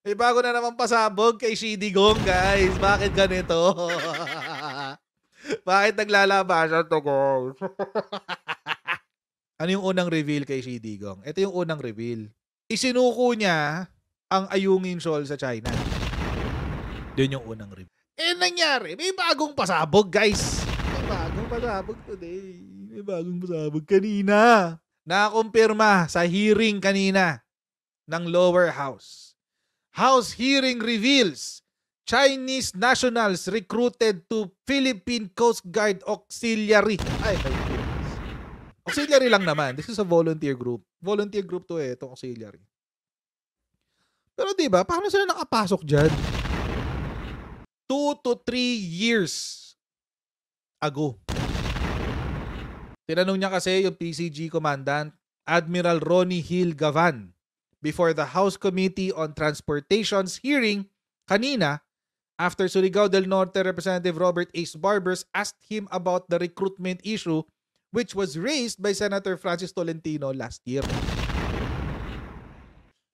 May bago na naman pasabog kay Shidi Gong, guys. Bakit ganito? Bakit naglalabasan to, Gong? ano yung unang reveal kay Shidi Gong? Ito yung unang reveal. Isinuko niya ang Ayungin shawl sa China. Yun yung unang reveal. Eh, nangyari. May bagong pasabog, guys. May bagong pasabog today. May bagong pasabog kanina. Nakumpirma sa hearing kanina ng lower house House hearing reveals Chinese nationals recruited to Philippine Coast Guard Auxiliary. Ay, my Auxiliary lang naman. This is a volunteer group. Volunteer group to eh, itong auxiliary. Pero 'di ba, paano sila nakapasok diyan? 2 to 3 years ago. Tinanong niya kasi yung PCG commandant, Admiral Ronnie Hill Gavan, before the House Committee on Transportation's hearing kanina after Surigao del Norte Representative Robert H. Barbers asked him about the recruitment issue which was raised by Senator Francis Tolentino last year.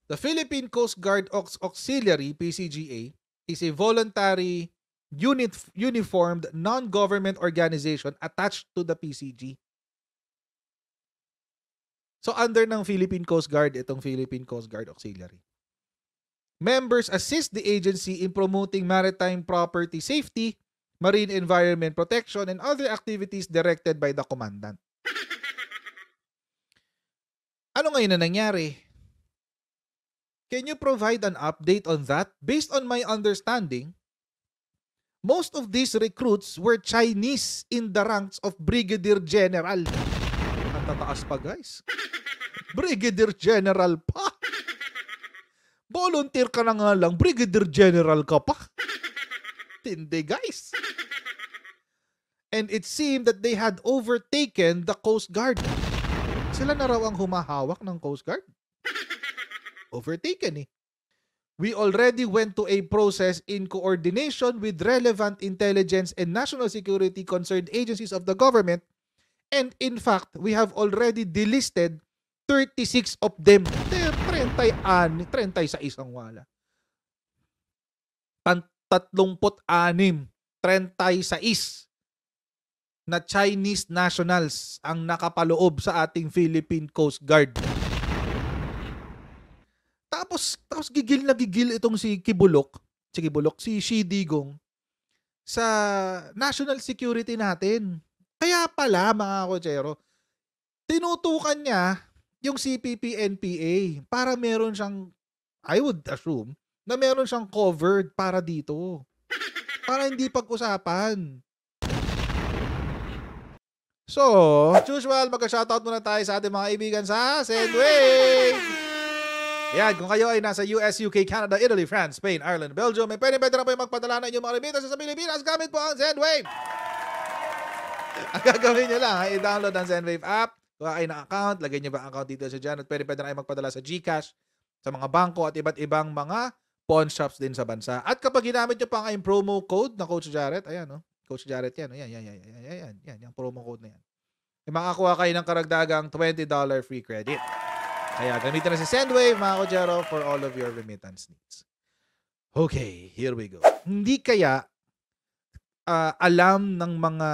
The Philippine Coast Guard Aux Auxiliary, PCGA, is a voluntary unit uniformed non-government organization attached to the PCG. So under ng Philippine Coast Guard itong Philippine Coast Guard Auxiliary. Members assist the agency in promoting maritime property safety, marine environment protection, and other activities directed by the commandant. Ano ngayon na nangyari? Can you provide an update on that? Based on my understanding, most of these recruits were Chinese in the ranks of Brigadier General. Ang tataas pa guys. Brigadier General pa. Volunteer ka na nga lang, Brigadier General ka pa. Tindi guys. And it seemed that they had overtaken the Coast Guard. Sila na raw ang humahawak ng Coast Guard. Overtaken eh. We already went to a process in coordination with relevant intelligence and national security concerned agencies of the government. And in fact, we have already delisted 36 of them. 36, 30 sa isang wala. Tan 36, 36 na Chinese nationals ang nakapaloob sa ating Philippine Coast Guard. Tapos, tapos gigil na gigil itong si Kibulok, si Kibulok, si Shidigong sa national security natin. Kaya pala, mga kochero, tinutukan niya yung CPP NPA para meron siyang I would assume na meron siyang covered para dito. Para hindi pag-usapan. So, as usual, magka-shoutout muna tayo sa ating mga ibigan sa Sendwave! Yan, kung kayo ay nasa US, UK, Canada, Italy, France, Spain, Ireland, Belgium, may eh, pwede pwede na po yung magpadala na inyong mga remittance sa Pilipinas gamit po ang Zenwave! ang gagawin nyo lang i-download ang Zenwave app kung kayo ng account, lagay nyo ba ang account details nyo dyan at pwede pwede na kayo magpadala sa GCash, sa mga bangko at iba't ibang mga pawn shops din sa bansa. At kapag ginamit niyo pa ang promo code na Coach Jarrett, ayan no, oh, Coach Jarrett yan, ayan, oh, ayan, ayan, ayan, ayan, ayan, yung promo code na yan. E makakuha kayo ng karagdagang $20 free credit. Kaya gamitin na si Sendwave, mga Kojero, for all of your remittance needs. Okay, here we go. Hindi kaya uh, alam ng mga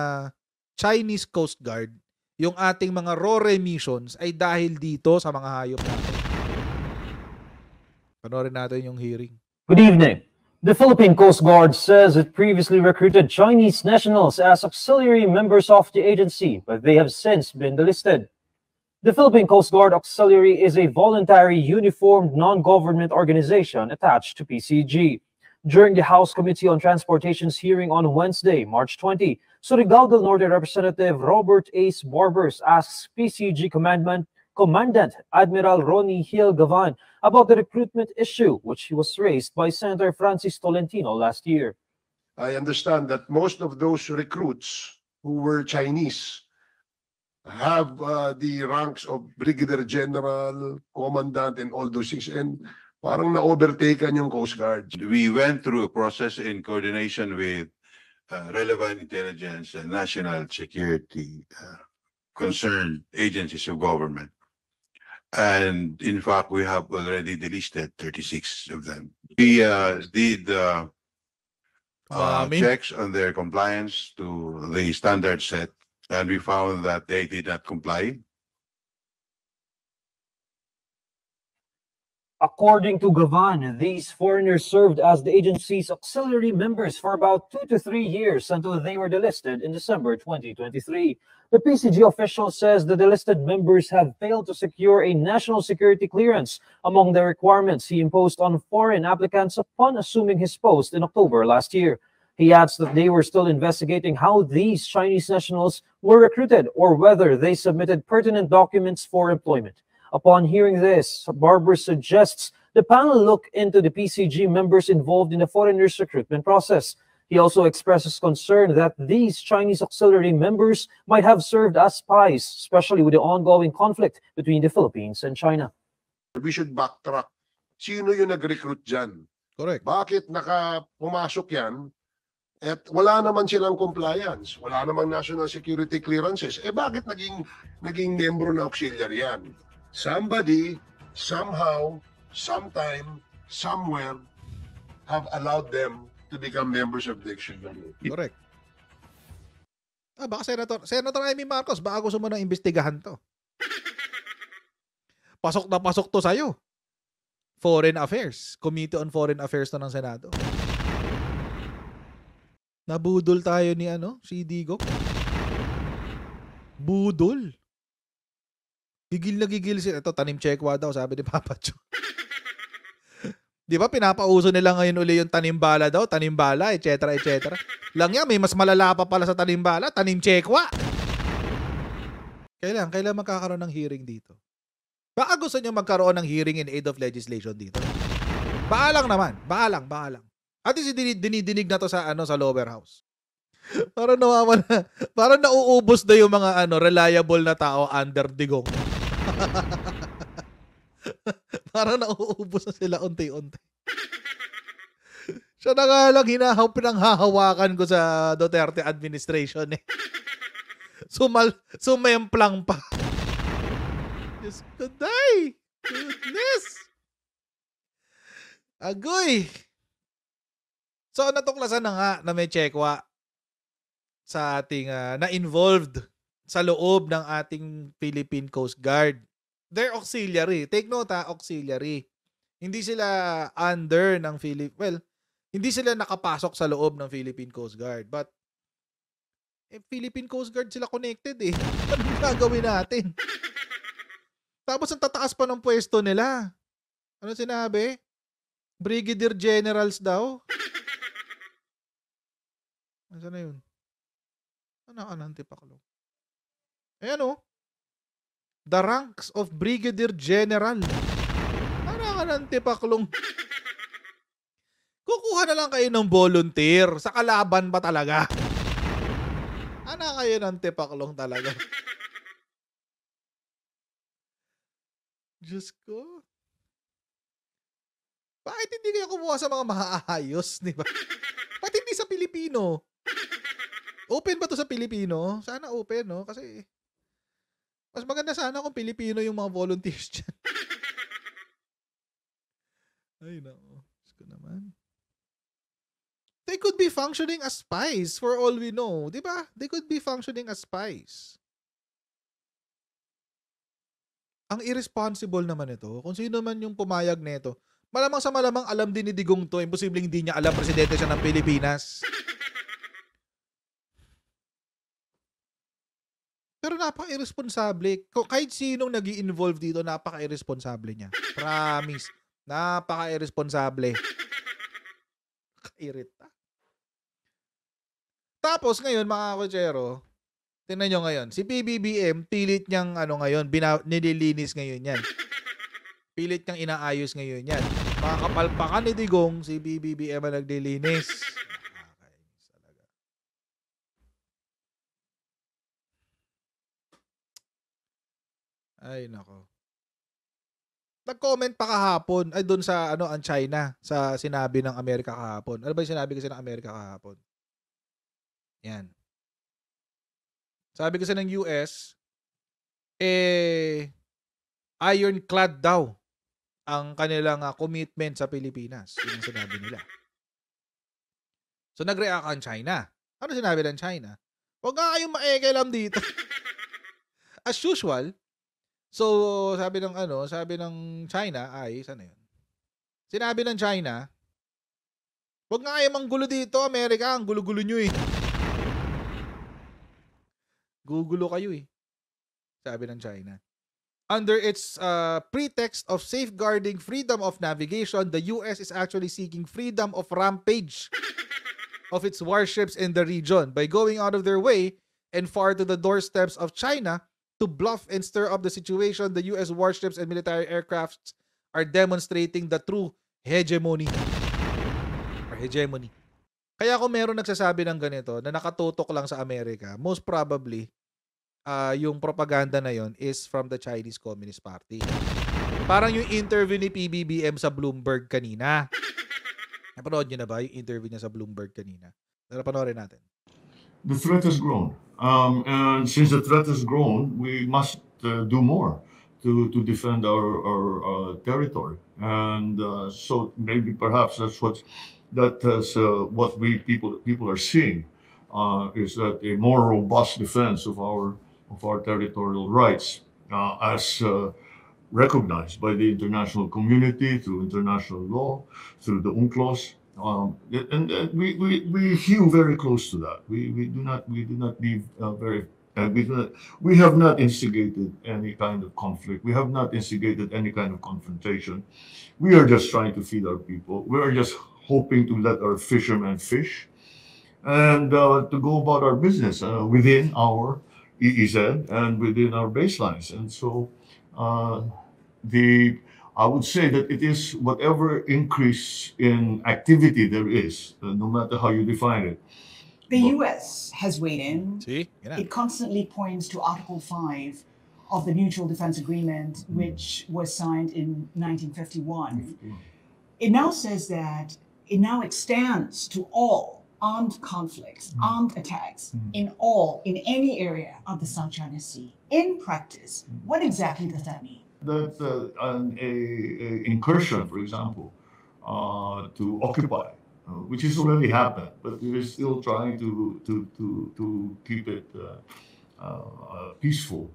Chinese Coast Guard yung ating mga raw remissions ay dahil dito sa mga hayop natin. Panorin natin yung hearing. Good evening. The Philippine Coast Guard says it previously recruited Chinese nationals as auxiliary members of the agency, but they have since been delisted. The Philippine Coast Guard Auxiliary is a voluntary uniformed non-government organization attached to PCG. During the House Committee on Transportation's hearing on Wednesday, March 20, Surigao del Norte Representative Robert Ace Barbers asks PCG Commandment Commandant Admiral Ronnie Hill Gavan about the recruitment issue, which was raised by Senator Francis Tolentino last year. I understand that most of those recruits who were Chinese have uh, the ranks of brigadier general, commandant, and all those things. And parang na-overtaken yung Coast Guard. We went through a process in coordination with uh, relevant intelligence and national security uh, concerned agencies of government. And in fact, we have already delisted 36 of them. We uh, did uh, uh, uh checks on their compliance to the standard set, and we found that they did not comply. According to Gavan, these foreigners served as the agency's auxiliary members for about two to three years until they were delisted in December 2023. The PCG official says the delisted members have failed to secure a national security clearance among the requirements he imposed on foreign applicants upon assuming his post in October last year. He adds that they were still investigating how these Chinese nationals were recruited or whether they submitted pertinent documents for employment. Upon hearing this, Barber suggests the panel look into the PCG members involved in the foreigners' recruitment process. He also expresses concern that these Chinese auxiliary members might have served as spies, especially with the ongoing conflict between the Philippines and China. We should backtrack. Sino yung nag-recruit dyan? Correct. Bakit nakapumasok yan? At wala naman silang compliance. Wala namang national security clearances. Eh bakit naging, naging membro na auxiliary yan? somebody, somehow, sometime, somewhere, have allowed them to become members of the Correct. Ah, baka Senator, Senator Amy Marcos, bago gusto mo nang imbestigahan to. Pasok na pasok to sa'yo. Foreign Affairs. Committee on Foreign Affairs to ng Senado. Nabudol tayo ni ano, si Digo. Budol. Gigil na gigil sila. Ito, tanim chekwa daw, sabi ni Papa Chu. Di ba pinapauso nila ngayon uli yung tanim bala daw, tanim tanimbala, etc. etc. Lang yan, may mas malala pa pala sa tanim bala, tanim chekwa. Kailan, kailan magkakaroon ng hearing dito? Baka gusto nyo magkaroon ng hearing in aid of legislation dito. Baalang naman, baalang, baalang. At least dinidinig na to sa, ano, sa lower house. parang nawawala, parang nauubos na yung mga ano, reliable na tao under digong. Parang nauubos na sila unti-unti. Siya na nga lang hinahaw, pinanghahawakan ko sa Duterte administration eh. Sumal, sumemplang pa. Diyos ko, day! Goodness! Agoy! So, natuklasan na nga na may chekwa sa ating uh, na-involved sa loob ng ating Philippine Coast Guard. They're auxiliary. Take note ha, auxiliary. Hindi sila under ng Philippine, well, hindi sila nakapasok sa loob ng Philippine Coast Guard. But, eh, Philippine Coast Guard sila connected eh. Ano gagawin natin? Tapos ang tataas pa ng pwesto nila. Ano sinabi? Brigadier Generals daw. Ano na yun? Ano ang antipaklong? Ayan o. Oh. The ranks of Brigadier General. Para ka tipaklong. Kukuha na lang kayo ng volunteer. Sa kalaban ba talaga? Ano kayo ng tipaklong talaga. Diyos ko. Bakit hindi kayo kumuha sa mga maaayos, di ba? Pati hindi sa Pilipino. Open ba to sa Pilipino? Sana open, no? Kasi mas maganda sana kung Pilipino yung mga volunteers dyan. Ay, nako. Diyos naman. They could be functioning as spies for all we know. Di ba? They could be functioning as spies. Ang irresponsible naman ito, kung sino man yung pumayag nito, malamang sa malamang alam din ni Digong to, imposibleng hindi niya alam presidente siya ng Pilipinas. Pero napaka-irresponsable. Kahit sinong nag involve dito, napaka-irresponsable niya. Promise. Napaka-irresponsable. Kairita. Tapos ngayon, mga kochero, tinan nyo ngayon, si PBBM, pilit niyang ano ngayon, bina- nililinis ngayon yan. Pilit niyang inaayos ngayon yan. Mga kapalpakan ni Digong, si PBBM ang naglilinis. Ay, nako. Nag-comment pa kahapon, ay doon sa ano, ang China, sa sinabi ng Amerika kahapon. Ano ba yung sinabi kasi ng Amerika kahapon? Yan. Sabi kasi ng US, eh, ironclad daw ang kanilang uh, commitment sa Pilipinas. Yun ang sinabi nila. So nag-react ang China. Ano sinabi ng China? Huwag nga kayong maekailam dito. As usual, So, sabi ng ano, sabi ng China, ay, sana yun? Sinabi ng China, wag nga kayo manggulo dito, Amerika, ang gulo-gulo nyo eh. Gugulo kayo eh. Sabi ng China. Under its uh, pretext of safeguarding freedom of navigation, the US is actually seeking freedom of rampage of its warships in the region by going out of their way and far to the doorsteps of China to bluff and stir up the situation, the U.S. warships and military aircrafts are demonstrating the true hegemony. Or hegemony. Kaya kung meron nagsasabi ng ganito na nakatutok lang sa Amerika, most probably, uh, yung propaganda na yon is from the Chinese Communist Party. Parang yung interview ni PBBM sa Bloomberg kanina. Napanood nyo na ba yung interview niya sa Bloomberg kanina? Pero panoorin natin. the threat has grown. Um, and since the threat has grown, we must uh, do more to, to defend our, our uh, territory. And uh, so maybe perhaps that's what that is uh, what we people people are seeing uh, is that a more robust defense of our of our territorial rights as recognized by the international community through international law, through the UNCLOS, um, and, uh, we, we, we hew very close to that. We, we do not we do not leave uh, very uh, we, do not, we have not instigated any kind of conflict. We have not instigated any kind of confrontation. We are just trying to feed our people. We are just hoping to let our fishermen fish and uh, to go about our business uh, within our EEZ and within our baselines. And so uh, the I would say that it is whatever increase in activity there is, uh, no matter how you define it. The but, US has weighed in. See? It constantly points to Article 5 of the Mutual Defense Agreement, mm. which was signed in 1951. Hmm. It now says that it now extends to all armed conflicts, mm. armed attacks hmm. in all, in any area of the South China Sea. In practice, hmm. what exactly does that mean? that uh, an a, a incursion, for example, uh, to occupy, uh, which has already happened, but we're still trying to to to, to keep it uh, uh, peaceful.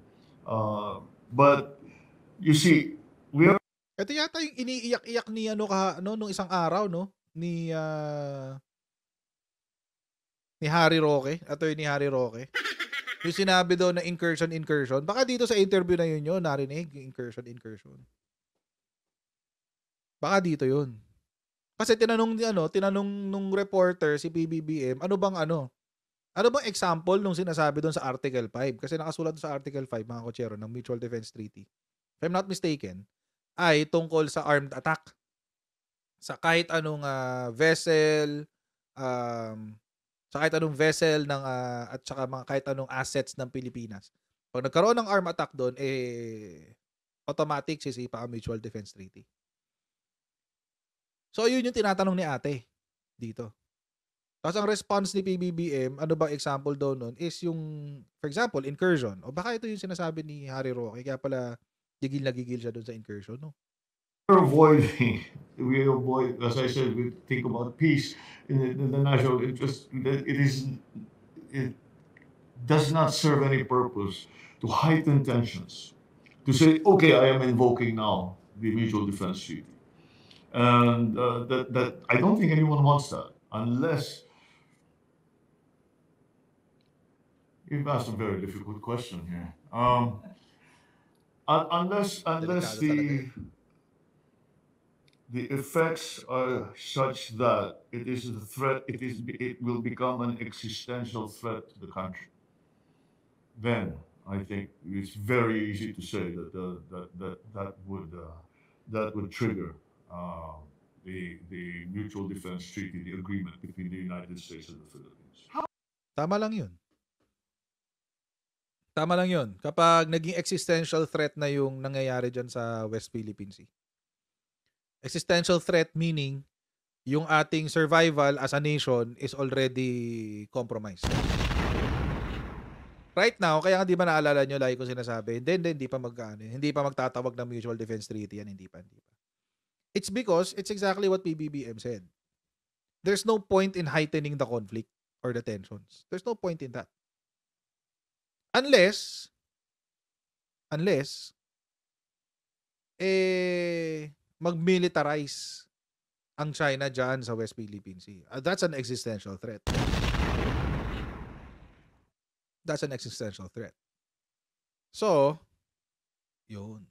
but you see, we are. Ito yata yung iniiyak-iyak ni ano ka ano nung isang araw no ni ah, ni Harry Roque, atoy ni Harry Roque. yung sinabi daw na incursion, incursion. Baka dito sa interview na yun yun, narinig, yung incursion, incursion. Baka dito yun. Kasi tinanong ni ano, tinanong nung reporter si PBBM, ano bang ano? Ano bang example nung sinasabi doon sa Article 5? Kasi nakasulat sa Article 5 mga kotsero ng Mutual Defense Treaty. If I'm not mistaken, ay tungkol sa armed attack. Sa kahit anong uh, vessel, um, sa kahit anong vessel ng uh, at saka mga kahit anong assets ng Pilipinas. Pag nagkaroon ng arm attack doon, eh automatic sisipa ang Mutual Defense Treaty. So yun yung tinatanong ni ate dito. Tapos ang response ni PBBM, ano ba example daw nun, is yung, for example, incursion. O baka ito yung sinasabi ni Harry Roque, kaya pala gigil na gigil siya doon sa incursion. No? avoiding, we avoid, as I said, we think about peace in the, in the national interest. It is, it does not serve any purpose to heighten tensions. To say, okay, I am invoking now the mutual defense treaty, and uh, that that I don't think anyone wants that unless. You've asked a very difficult question here. Um, unless, unless the the effects are such that it is a threat, it, is, it will become an existential threat to the country. Then I think it's very easy to say that uh, that, that, that would uh, that would trigger uh, the, the mutual defense treaty, the agreement between the United States and the Philippines. Tama lang yun. Tama lang yun. Kapag naging existential threat na yung nangyayari dyan sa West Philippine Sea. Existential threat meaning yung ating survival as a nation is already compromised. Right now, kaya nga di ba naalala nyo, lagi ko sinasabi, hindi, hindi, hindi pa mag, ano, hindi pa magtatawag ng mutual defense treaty yan, hindi pa, hindi pa. It's because it's exactly what PBBM said. There's no point in heightening the conflict or the tensions. There's no point in that. Unless, unless, eh, mag-militarize ang China dyan sa West Philippine Sea. Uh, that's an existential threat. That's an existential threat. So, yun.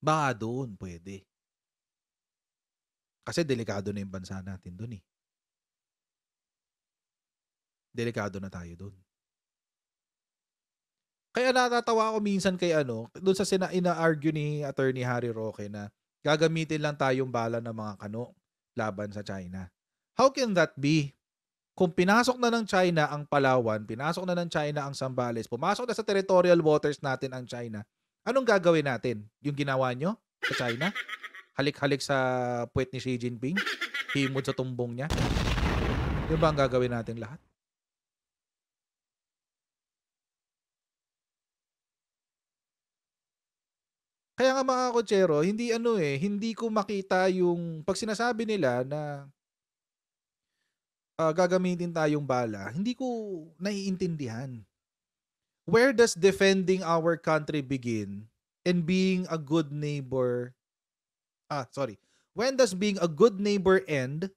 Baka doon pwede. Kasi delikado na yung bansa natin doon eh. Delikado na tayo doon. Kaya natatawa ako minsan kay ano, doon sa sina ina-argue ni Attorney Harry Roque na gagamitin lang tayong bala ng mga kano laban sa China. How can that be? Kung pinasok na ng China ang Palawan, pinasok na ng China ang Sambales, pumasok na sa territorial waters natin ang China, anong gagawin natin? Yung ginawa nyo sa China? Halik-halik sa puwet ni Xi Jinping? Himod sa tumbong niya? Yung ba ang gagawin natin lahat? Kaya nga mga kotsero, hindi ano eh, hindi ko makita yung pag sinasabi nila na uh, gagamitin tayong bala, hindi ko naiintindihan. Where does defending our country begin and being a good neighbor Ah, sorry. When does being a good neighbor end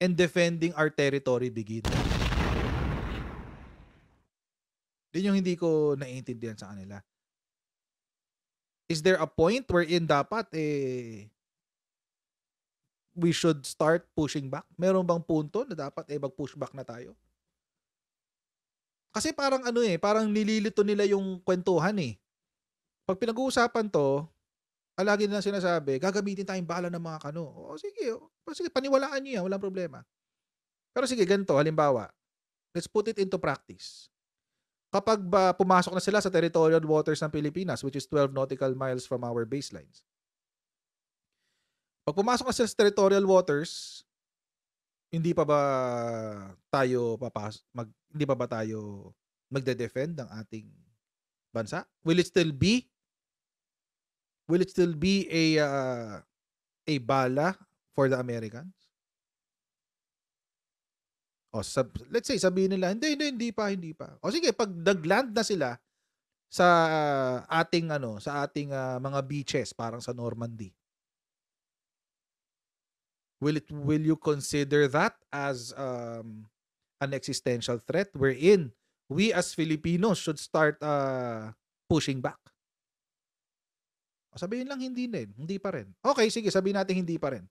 and defending our territory begin? Yun yung hindi ko naiintindihan sa kanila is there a point wherein dapat eh we should start pushing back? Meron bang punto na dapat eh mag-push back na tayo? Kasi parang ano eh, parang nililito nila yung kwentuhan eh. Pag pinag-uusapan to, alagi na sinasabi, gagamitin tayong bala ng mga kano. O sige, oh, sige paniwalaan niyo yan, walang problema. Pero sige, ganito, halimbawa, let's put it into practice kapag ba ah, pumasok na sila sa territorial waters ng Pilipinas, which is 12 nautical miles from our baselines. Pag pumasok na sila sa territorial waters, hindi pa ba tayo papas mag hindi pa ba tayo magde-defend ng ating bansa? Will it still be will it still be a uh, a bala for the Americans? O, sab- let's say, sabihin nila, hindi, hindi, hindi pa, hindi pa. O sige, pag nagland na sila sa ah, ating, ano, sa ating uh, mga beaches, parang sa Normandy, will it will you consider that as um, an existential threat wherein we as Filipinos should start uh, pushing back? O sabihin lang hindi din, hindi pa rin. Okay, sige, sabihin natin hindi pa rin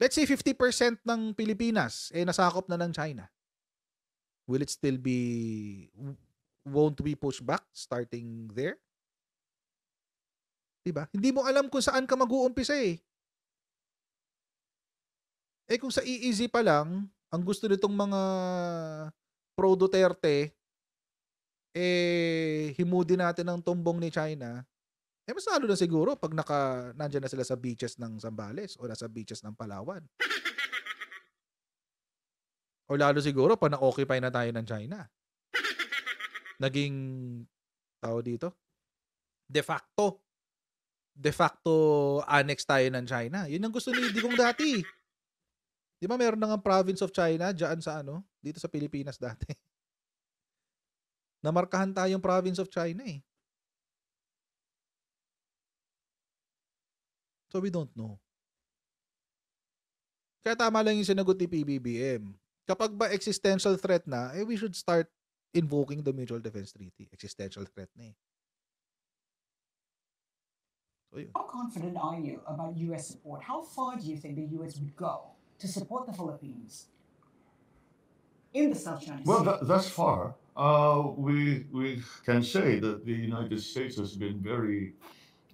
let's say 50% ng Pilipinas eh nasakop na ng China. Will it still be won't be pushed back starting there? 'Di ba? Hindi mo alam kung saan ka mag-uumpisa eh. Eh kung sa easy e pa lang, ang gusto nitong mga pro Duterte eh himudin natin ang tumbong ni China eh, mas lalo na siguro pag naka, nandyan na sila sa beaches ng Zambales o nasa beaches ng Palawan. o lalo siguro pag na-occupy na tayo ng China. Naging, tao dito, de facto, de facto annex tayo ng China. Yun ang gusto ni Digong dati. Di ba meron na nga province of China dyan sa ano, dito sa Pilipinas dati. Namarkahan tayong province of China eh. So we don't know. Kaya tama lang yung sinagot ni PBBM. Kapag ba existential threat na, eh we should start invoking the Mutual Defense Treaty. Existential threat na eh. So yun. How confident are you about U.S. support? How far do you think the U.S. would go to support the Philippines in the South China Sea? Well, that, thus far, uh, we, we can say that the United States has been very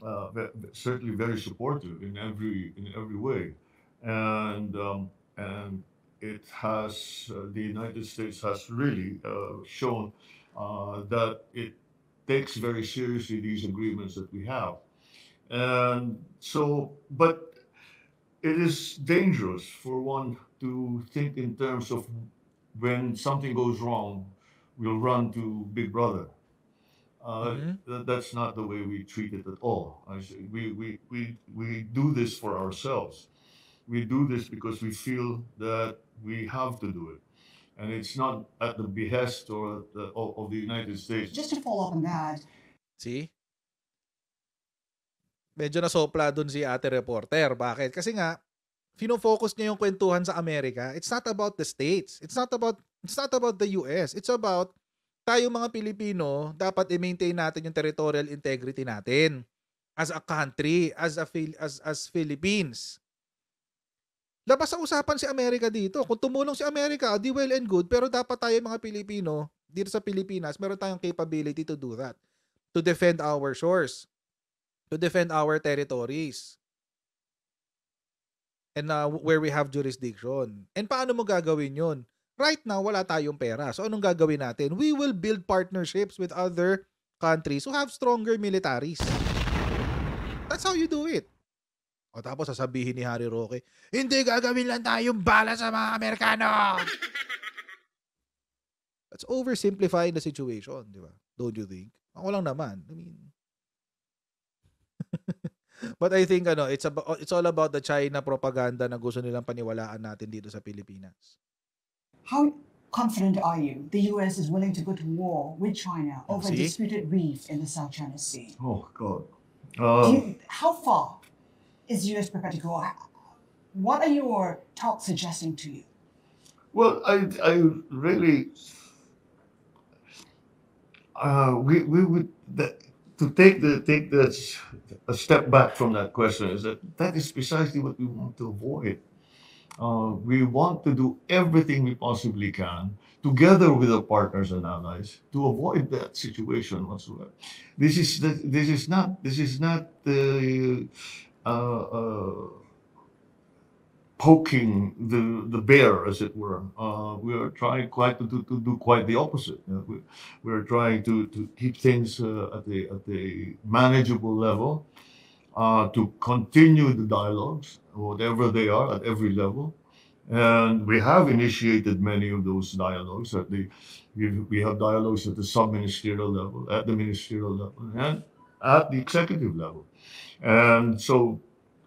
uh, certainly very supportive in every in every way, and um, and it has uh, the United States has really uh, shown uh, that it takes very seriously these agreements that we have, and so but it is dangerous for one to think in terms of when something goes wrong, we'll run to Big Brother uh, mm-hmm. th- that's not the way we treat it at all. Should, we, we, we, we do this for ourselves. We do this because we feel that we have to do it. And it's not at the behest or the, of, of the United States. Just to follow up on that. See? Medyo nasopla dun si ate reporter. Bakit? Kasi nga, fino-focus niya yung kwentuhan sa Amerika. It's not about the states. It's not about it's not about the US. It's about tayo mga Pilipino, dapat i-maintain natin yung territorial integrity natin as a country, as a as as Philippines. Labas sa usapan si Amerika dito. Kung tumulong si Amerika, di well and good, pero dapat tayo mga Pilipino, dito sa Pilipinas, meron tayong capability to do that. To defend our shores. To defend our territories. And uh, where we have jurisdiction. And paano mo gagawin yun? right now, wala tayong pera. So anong gagawin natin? We will build partnerships with other countries who have stronger militaries. That's how you do it. O tapos sasabihin ni Harry Roque, hindi gagawin lang tayong bala sa mga Amerikano! That's oversimplifying the situation, di ba? Don't you think? Ako lang naman. I mean, But I think ano, it's about, it's all about the China propaganda na gusto nilang paniwalaan natin dito sa Pilipinas. How confident are you the US is willing to go to war with China over a disputed reef in the South China Sea? Oh, God. Um, you, how far is the US prepared to go? What are your talks suggesting to you? Well, I, I really, uh, we, we would, that to take the take the a step back from that question is that that is precisely what we want to avoid uh, we want to do everything we possibly can together with our partners and allies to avoid that situation whatsoever. This is this is not this is not uh, uh, poking the the bear, as it were. Uh, we are trying quite to, to, to do quite the opposite. You know, we, we, are trying to, to keep things uh, at the at the manageable level, uh, to continue the dialogues whatever they are at every level. And we have initiated many of those dialogues. At the, we have dialogues at the sub-ministerial level, at the ministerial level, and at the executive level. And so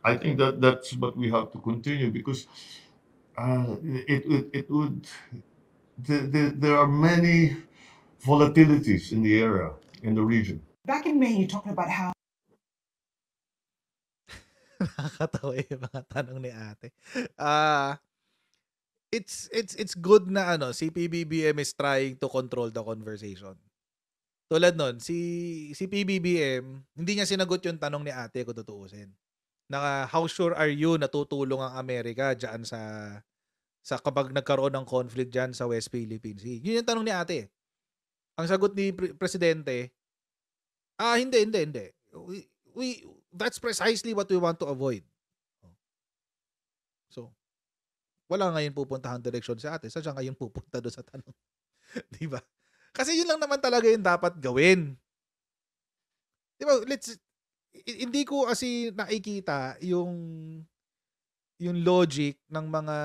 I think that that's what we have to continue because uh, it, it, it, would, the, the, there are many volatilities in the area, in the region. Back in May, you talked about how Nakakatawa yung mga tanong ni ate. Ah, uh, it's it's it's good na ano, si PBBM is trying to control the conversation. Tulad nun, si si PBBM, hindi niya sinagot yung tanong ni ate ko tutuusin. Na how sure are you na tutulong ang Amerika diyan sa sa kapag nagkaroon ng conflict diyan sa West Philippines Sea? Yun yung tanong ni ate. Ang sagot ni pre- presidente, ah hindi hindi hindi. We, we that's precisely what we want to avoid. So, wala ngayon pupuntahan direksyon sa atin. Sadya ngayon pupunta doon sa tanong. di ba? Kasi yun lang naman talaga yung dapat gawin. Di ba? Let's, hindi ko kasi nakikita yung yung logic ng mga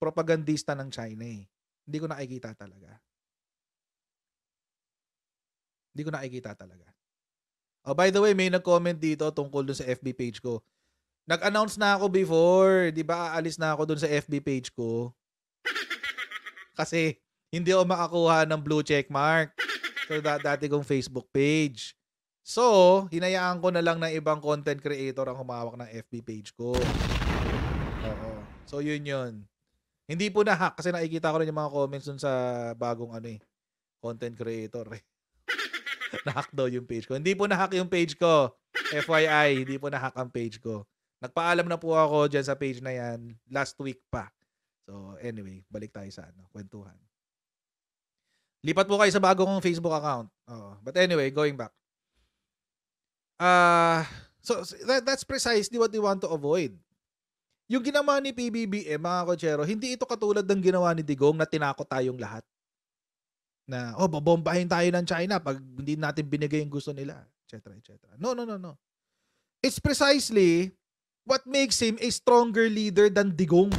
propagandista ng China eh. Hindi ko nakikita talaga. Hindi ko nakikita talaga. Oh, by the way, may nag-comment dito tungkol dun sa FB page ko. Nag-announce na ako before, 'di ba? Aalis na ako dun sa FB page ko. Kasi hindi ako makakuha ng blue check mark sa so, dati kong Facebook page. So, hinayaan ko na lang ng ibang content creator ang humawak ng FB page ko. Oo. So, yun yun. Hindi po na-hack kasi nakikita ko rin yung mga comments dun sa bagong ano eh, content creator Nahack daw yung page ko. Hindi po nahack yung page ko. FYI, hindi po nahack ang page ko. Nagpaalam na po ako dyan sa page na yan last week pa. So anyway, balik tayo sa ano, kwentuhan. Lipat po kayo sa bagong Facebook account. Oh, But anyway, going back. uh, so that, that's precisely what they want to avoid. Yung ginawa ni PBBM, mga kochero, hindi ito katulad ng ginawa ni Digong na tinakot tayong lahat na, oh, babombahin tayo ng China pag hindi natin binigay yung gusto nila, etc. etc. No, no, no, no. It's precisely what makes him a stronger leader than Digong.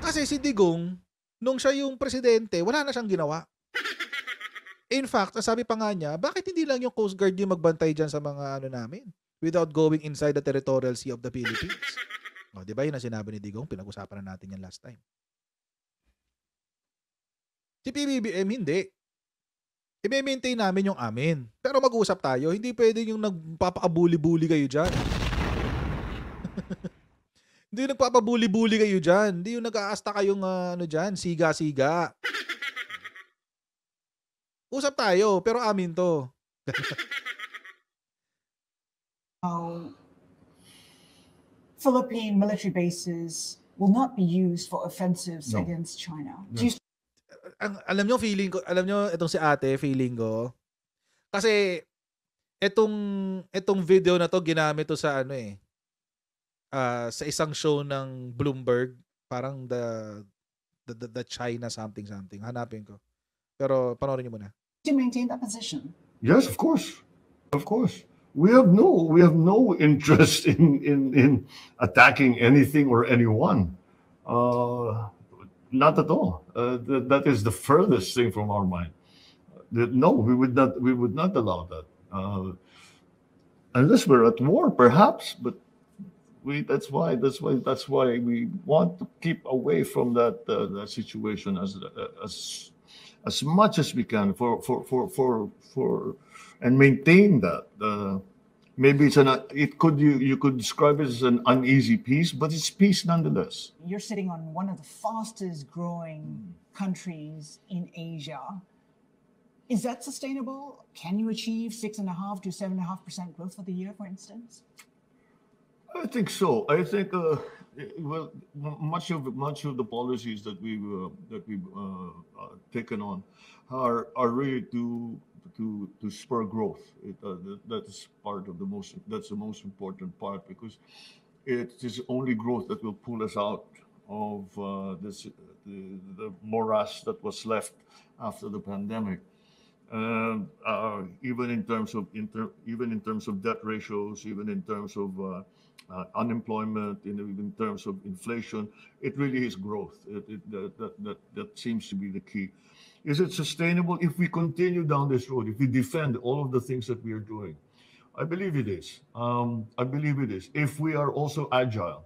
Kasi si Digong, nung siya yung presidente, wala na siyang ginawa. In fact, sabi pa nga niya, bakit hindi lang yung Coast Guard yung magbantay dyan sa mga ano namin without going inside the territorial sea of the Philippines? oh, di ba yun ang sinabi ni Digong? Pinag-usapan na natin yan last time. Si PBBM hindi. I-maintain namin yung amin. Pero mag-uusap tayo. Hindi pwede yung nagpapaabuli-buli kayo dyan. Hindi yung nagpapabuli-buli kayo dyan. Hindi yung nag-aasta kayong uh, ano dyan, siga-siga. Usap tayo, pero amin to. um, Philippine military bases will not be used for offensives no. against China. No ang, alam nyo, feeling ko, alam nyo, itong si ate, feeling ko, kasi, itong, itong video na to, ginamit to sa ano eh, uh, sa isang show ng Bloomberg, parang the, the, the, the China something something. Hanapin ko. Pero panoorin niyo muna. To maintain that position. Yes, of course. Of course. We have no we have no interest in in in attacking anything or anyone. Uh not at all. Uh, th that is the furthest thing from our mind. no, we would not. We would not allow that, uh, unless we're at war, perhaps. But we. That's why. That's why. That's why we want to keep away from that uh, that situation as uh, as as much as we can for for for for for, and maintain that. Uh, maybe it's an it could you you could describe it as an uneasy peace but it's peace nonetheless you're sitting on one of the fastest growing countries in asia is that sustainable can you achieve six and a half to seven and a half percent growth for the year for instance i think so i think uh, well much of much of the policies that we uh, that we've uh, taken on are are really to to to spur growth. It, uh, that's part of the most. That's the most important part because it is only growth that will pull us out of uh, this uh, the, the, morass that was left after the pandemic. Um, uh, even in terms of inter, even in terms of debt ratios, even in terms of uh, uh, unemployment, in, in, terms of inflation. It really is growth. It, it, that, that, that, that seems to be the key. Is it sustainable if we continue down this road, if we defend all of the things that we are doing? I believe it is. Um, I believe it is. If we are also agile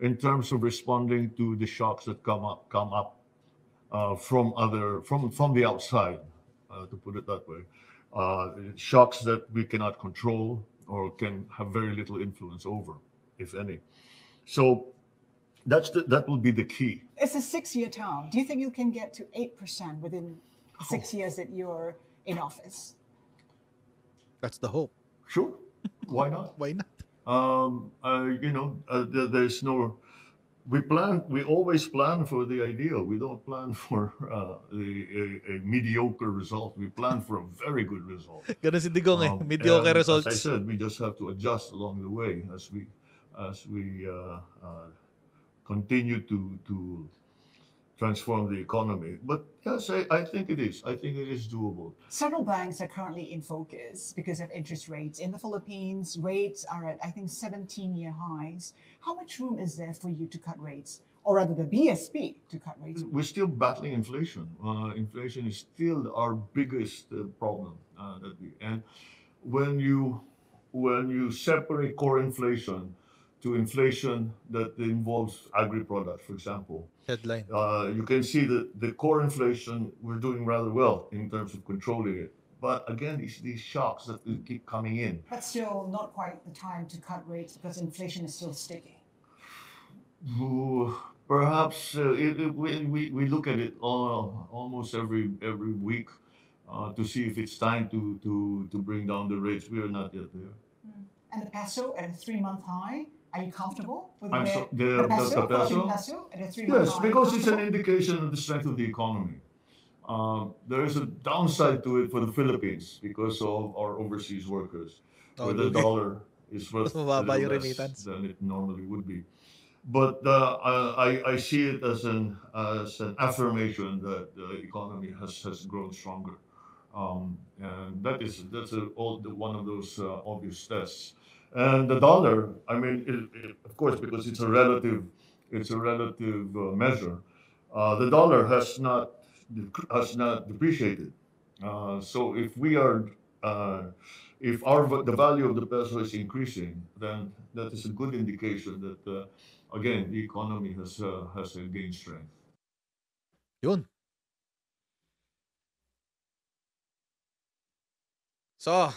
in terms of responding to the shocks that come up, come up uh, from other from from the outside, uh, to put it that way, uh, shocks that we cannot control or can have very little influence over if any. So that's the, that will be the key. It's a six-year term. Do you think you can get to eight percent within six years that you're in office? That's the hope. Sure. Why not? Why not? Um, uh, you know, uh, there, there's no. We plan. We always plan for the ideal. We don't plan for uh, a, a, mediocre result. We plan for a very good result. Eh. um, eh. Mediocre results. As I said, we just have to adjust along the way as we as we uh, uh, continue to to transform the economy. But yes, I, I, think it is. I think it is doable. Several banks are currently in focus because of interest rates. In the Philippines, rates are at, I think, 17 year highs. How much room is there for you to cut rates? Or rather, the BSP to cut rates? We're still battling inflation. Uh, inflation is still our biggest uh, problem. Uh, and when you when you separate core inflation to inflation that involves agri-products, for example. Headline. Uh, you can see that the core inflation, we're doing rather well in terms of controlling it. But again, it's these shocks that keep coming in. But still not quite the time to cut rates because inflation is still sticky. perhaps uh, it, it, we, we look at it all, almost every, every week uh, to see if it's time to, to, to bring down the rates. We are not yet there. Mm. And the peso at a three-month high are you comfortable with I'm the, so, the, the, peso, the peso? peso yes, because it's an indication of the strength of the economy. Um, there is a downside to it for the Philippines because of our overseas workers, oh, where the dollar is worth less than it normally would be. But uh, I, I, see it as an as an affirmation that the economy has, has grown stronger, um, and that is that's a, all the, one of those uh, obvious tests. And the dollar, I mean, it, it, of course, because it's a relative, it's a relative uh, measure. Uh, the dollar has not has not depreciated. Uh, so if we are, uh, if our the value of the peso is increasing, then that is a good indication that uh, again the economy has uh, has gained strength. Yun. So,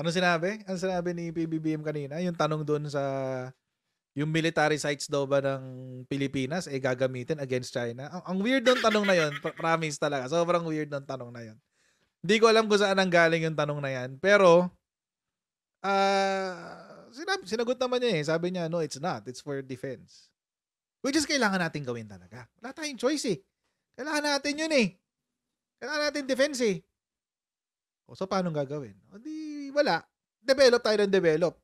Ano sinabi? Ano sinabi ni PBBM kanina? Yung tanong doon sa yung military sites daw ba ng Pilipinas eh gagamitin against China? Ang, ang weird ng tanong na yon, promise talaga. Sobrang weird ng tanong na yon. Hindi ko alam kung saan ang galing yung tanong na yan, pero uh, sinab- sinagot naman niya eh. Sabi niya, no, it's not. It's for defense. Which is kailangan natin gawin talaga. Wala tayong choice eh. Kailangan natin yun eh. Kailangan natin defense eh. O, so, paano gagawin? O, di, wala. Develop tayo ng develop.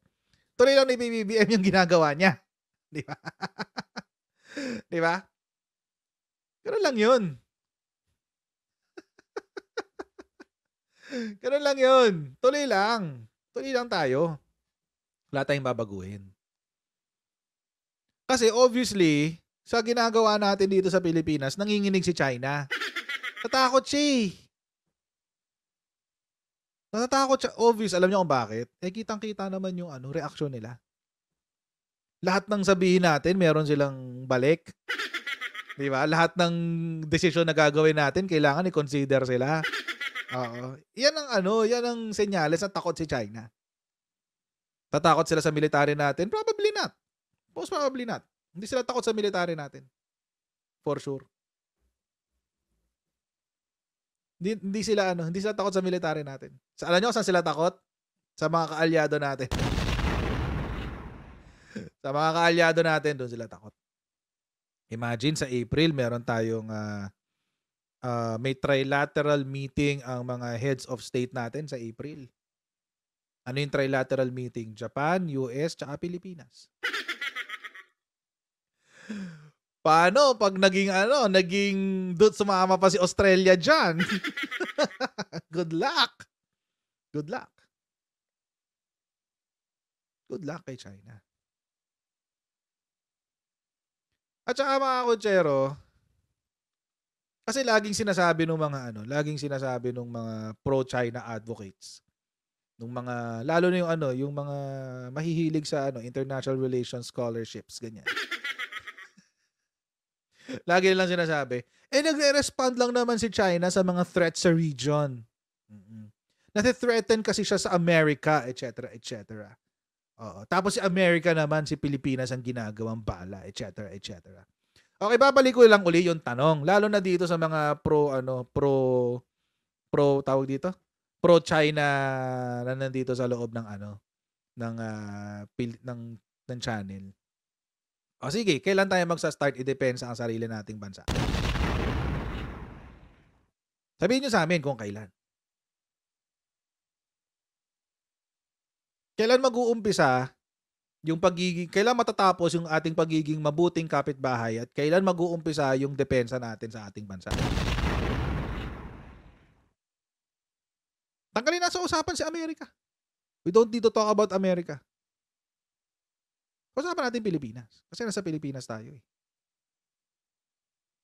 Tuloy lang ni BBBM yung ginagawa niya. Di ba? di ba? Ganun lang yun. Ganun lang yun. Tuloy lang. Tuloy lang tayo. Wala tayong babaguhin. Kasi obviously, sa ginagawa natin dito sa Pilipinas, nanginginig si China. Natakot siya eh. Natatakot siya. Obvious, alam niyo kung bakit. Eh, kitang-kita naman yung ano, reaction nila. Lahat ng sabihin natin, meron silang balik. Di ba? Lahat ng desisyon na gagawin natin, kailangan i-consider sila. Oo. Yan ang ano, yan ang senyales na takot si China. Tatakot sila sa military natin? Probably not. Most probably not. Hindi sila takot sa military natin. For sure. Hindi, hindi sila ano, hindi sila takot sa military natin. Sa alam niyo saan sila takot? Sa mga kaalyado natin. sa mga kaalyado natin, doon sila takot. Imagine sa April, meron tayong uh, uh, may trilateral meeting ang mga heads of state natin sa April. Ano yung trilateral meeting? Japan, US, tsaka Pilipinas. Paano pag naging ano, naging dut sumama pa si Australia diyan? Good luck. Good luck. Good luck kay China. At saka mga kutsero, kasi laging sinasabi ng mga ano, laging sinasabi ng mga pro-China advocates nung mga lalo na yung ano, yung mga mahihilig sa ano, international relations scholarships ganyan. Lagi nilang sinasabi. Eh, nagre-respond lang naman si China sa mga threats sa region. Mm-mm. threaten kasi siya sa Amerika, etc., etc. Oo. Tapos si Amerika naman, si Pilipinas ang ginagawang bala, etc., etc. Okay, babalik ko lang uli yung tanong. Lalo na dito sa mga pro, ano, pro, pro, tawag dito? Pro-China na nandito sa loob ng, ano, ng, uh, pil- ng, ng channel. O sige, kailan tayo magsa-start i-depend idepensa ang sarili nating bansa? Sabihin nyo sa amin kung kailan. Kailan mag-uumpisa yung pagiging, kailan matatapos yung ating pagiging mabuting kapitbahay at kailan mag-uumpisa yung depensa natin sa ating bansa? Tanggalin na sa usapan si Amerika. We don't need to talk about America. Pag-usapan natin Pilipinas. Kasi nasa Pilipinas tayo eh.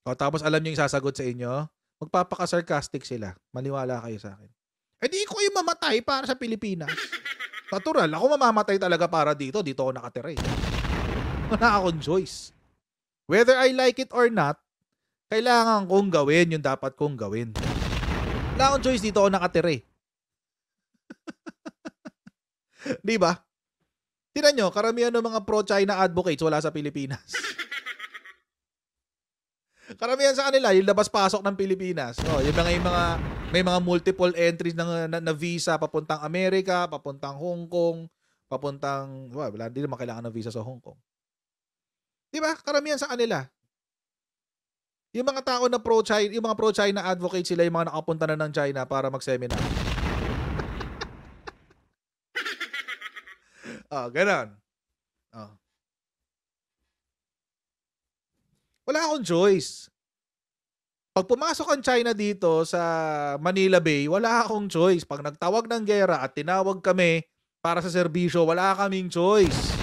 O tapos alam niyo yung sasagot sa inyo, magpapaka sila. Maniwala kayo sa akin. Eh di ko yung mamatay para sa Pilipinas. Natural, ako mamamatay talaga para dito. Dito ako nakatira eh. Wala akong choice. Whether I like it or not, kailangan kong gawin yung dapat kong gawin. Wala akong choice dito ako nakatira eh. di ba? Tira nyo, karamihan ng mga pro-China advocates wala sa Pilipinas. karamihan sa kanila, yung labas-pasok ng Pilipinas. Oh, yung mga, yung mga may mga multiple entries ng, na, na, visa papuntang Amerika, papuntang Hong Kong, papuntang, well, wala, hindi naman kailangan ng visa sa Hong Kong. Di ba? Karamihan sa kanila. Yung mga tao na pro-China, yung mga pro-China advocates sila yung mga nakapunta na ng China para mag-seminar. Oh, ganon. Oh. Wala akong choice. Pag pumasok ang China dito sa Manila Bay, wala akong choice. Pag nagtawag ng gera at tinawag kami para sa serbisyo, wala kaming choice.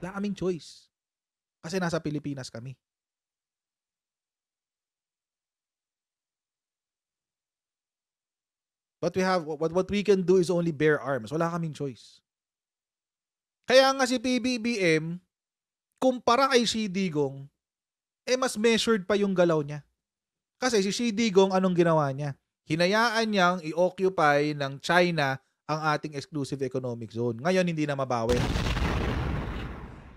Wala kaming choice. Kasi nasa Pilipinas kami. But we have what what we can do is only bare arms. Wala kaming choice. Kaya nga si PBBM, kumpara kay si Digong, eh mas measured pa yung galaw niya. Kasi si Xi Digong anong ginawa niya? Hinayaan niyang i-occupy ng China ang ating exclusive economic zone. Ngayon hindi na mabawi.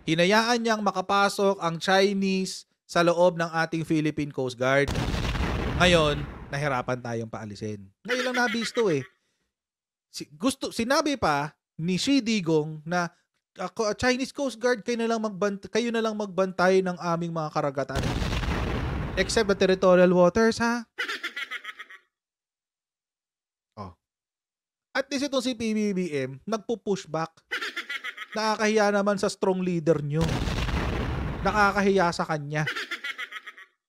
Hinayaan niyang makapasok ang Chinese sa loob ng ating Philippine Coast Guard. Ngayon, nahirapan tayong paalisin. Ngayon lang nabisto eh. Si, gusto, sinabi pa ni Xi Digong na ako, uh, Chinese Coast Guard, kayo na lang magbant kayo na lang magbantay ng aming mga karagatan. Except the territorial waters, ha? Oh. At least itong si PBBM, nagpo-push back. Nakakahiya naman sa strong leader nyo. Nakakahiya sa kanya.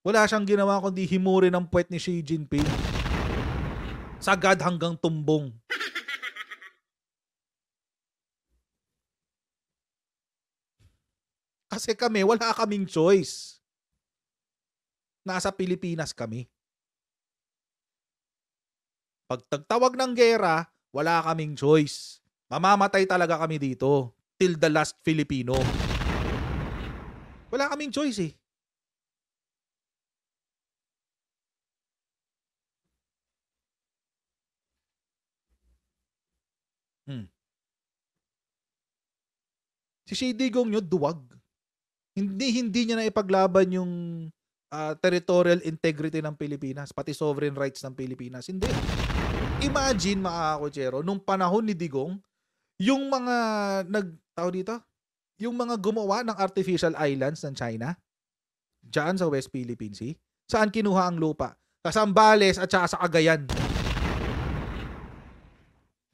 Wala siyang ginawa kundi himurin ng puwet ni Xi Jinping. Sagad hanggang tumbong. Kasi kami, wala kaming choice. Nasa Pilipinas kami. Pag tagtawag ng gera, wala kaming choice. Mamamatay talaga kami dito till the last Filipino. Wala kaming choice eh. Hmm. Si Shady Gong nyo, duwag hindi hindi niya na ipaglaban yung uh, territorial integrity ng Pilipinas, pati sovereign rights ng Pilipinas. Hindi. Imagine mga kochero, nung panahon ni Digong, yung mga nag tao dito, yung mga gumawa ng artificial islands ng China dyan sa West Philippine Sea, saan kinuha ang lupa? Sa Sambales at saka sa Cagayan.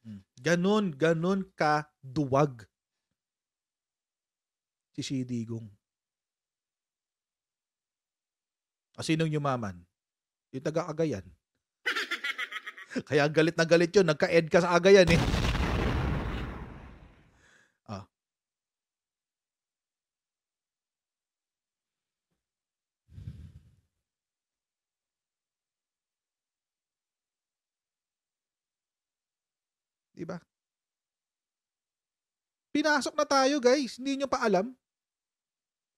Hmm. Ganon, ganon ka duwag si Shidigong. O ah, sinong yumaman? Yung taga-agayan. Kaya galit na galit yun. Nagka-ed ka sa agayan eh. Ah. Diba? Pinasok na tayo guys. Hindi nyo pa alam.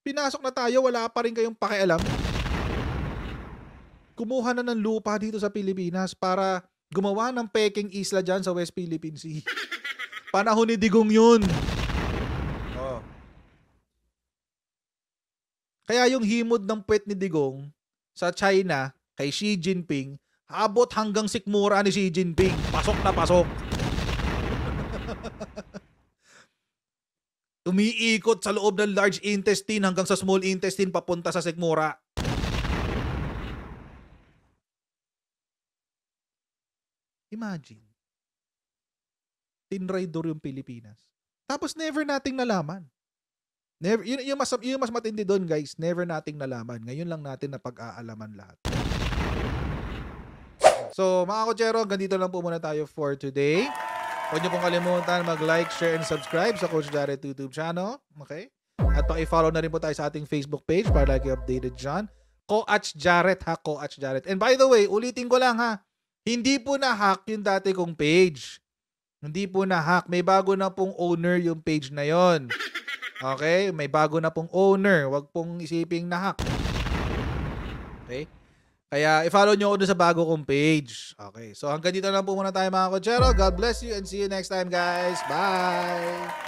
Pinasok na tayo. Wala pa rin kayong pakialam kumuha na ng lupa dito sa Pilipinas para gumawa ng peking isla dyan sa West Philippine Sea. Panahon ni Digong yun. Oh. Kaya yung himod ng puwet ni Digong sa China kay Xi Jinping, habot hanggang sikmura ni Xi Jinping. Pasok na pasok. Umiikot sa loob ng large intestine hanggang sa small intestine papunta sa sikmura. Imagine. Tinraidor yung Pilipinas. Tapos never nating nalaman. Never, yun, yung, mas, yung mas matindi doon guys, never nating nalaman. Ngayon lang natin na pag-aalaman lahat. So mga kochero, ganito lang po muna tayo for today. Huwag niyo pong kalimutan mag-like, share, and subscribe sa Coach Jared YouTube channel. Okay? At paki-follow na rin po tayo sa ating Facebook page para lagi updated dyan. Coach Jared ha, Coach Jared. And by the way, ulitin ko lang ha, hindi po na-hack yung dati kong page. Hindi po na-hack. May bago na pong owner yung page na yon. Okay? May bago na pong owner. Huwag pong isiping na-hack. Okay? Kaya i-follow nyo ako sa bago kong page. Okay. So hanggang dito lang po muna tayo mga kotsero. God bless you and see you next time guys. Bye!